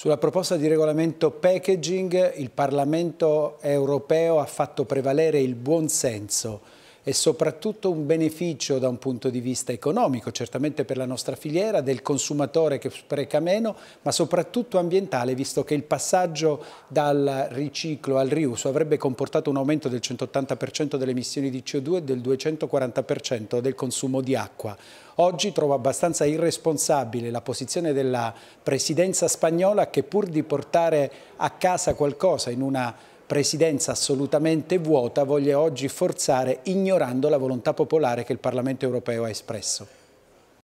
Sulla proposta di regolamento packaging il Parlamento europeo ha fatto prevalere il buon senso e soprattutto un beneficio da un punto di vista economico, certamente per la nostra filiera, del consumatore che spreca meno, ma soprattutto ambientale, visto che il passaggio dal riciclo al riuso avrebbe comportato un aumento del 180% delle emissioni di CO2 e del 240% del consumo di acqua. Oggi trovo abbastanza irresponsabile la posizione della presidenza spagnola che pur di portare a casa qualcosa in una presidenza assolutamente vuota voglia oggi forzare ignorando la volontà popolare che il Parlamento europeo ha espresso.